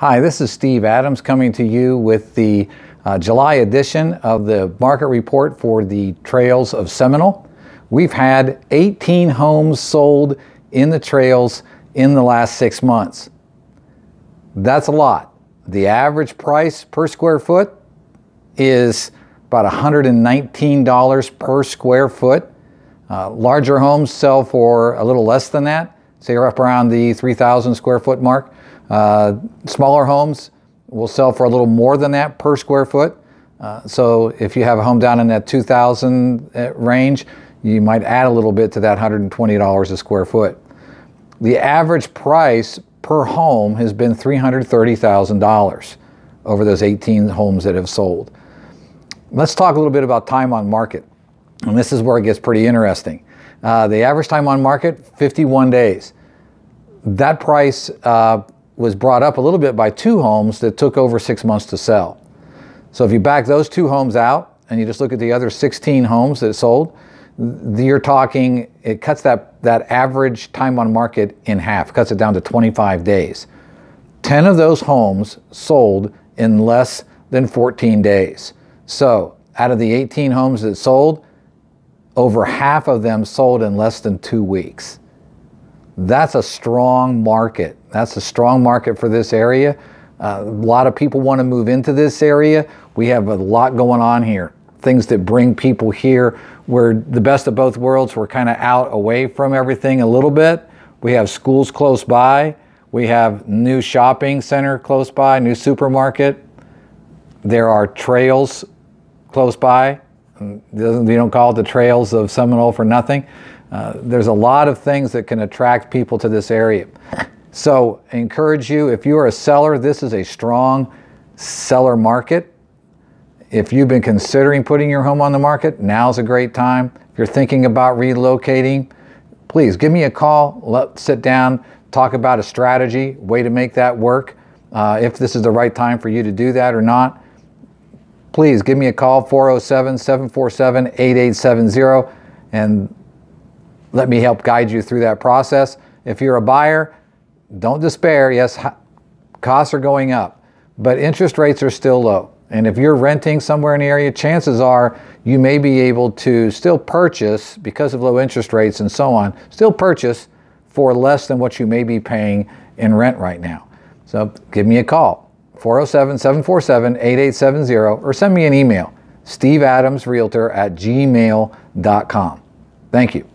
Hi, this is Steve Adams coming to you with the uh, July edition of the market report for the trails of Seminole. We've had 18 homes sold in the trails in the last six months. That's a lot. The average price per square foot is about $119 per square foot. Uh, larger homes sell for a little less than that say you're up around the 3,000 square foot mark. Uh, smaller homes will sell for a little more than that per square foot. Uh, so if you have a home down in that 2,000 uh, range, you might add a little bit to that $120 a square foot. The average price per home has been $330,000 over those 18 homes that have sold. Let's talk a little bit about time on market. And this is where it gets pretty interesting. Uh, the average time on market, 51 days. That price uh, was brought up a little bit by two homes that took over six months to sell. So if you back those two homes out and you just look at the other 16 homes that sold, you're talking, it cuts that, that average time on market in half, cuts it down to 25 days. 10 of those homes sold in less than 14 days. So out of the 18 homes that sold, over half of them sold in less than two weeks. That's a strong market. That's a strong market for this area. Uh, a lot of people want to move into this area. We have a lot going on here. Things that bring people here. We're the best of both worlds. We're kind of out away from everything a little bit. We have schools close by. We have new shopping center close by, new supermarket. There are trails close by. You don't call it the trails of Seminole for nothing. Uh, there's a lot of things that can attract people to this area. So I encourage you, if you are a seller, this is a strong seller market. If you've been considering putting your home on the market, now's a great time. If you're thinking about relocating, please give me a call, let, sit down, talk about a strategy, way to make that work, uh, if this is the right time for you to do that or not please give me a call 407 747 8870 and let me help guide you through that process. If you're a buyer, don't despair. Yes, costs are going up, but interest rates are still low. And if you're renting somewhere in the area, chances are you may be able to still purchase because of low interest rates and so on, still purchase for less than what you may be paying in rent right now. So give me a call, 407 747 8870, or send me an email, steveadamsrealtor at gmail.com. Thank you.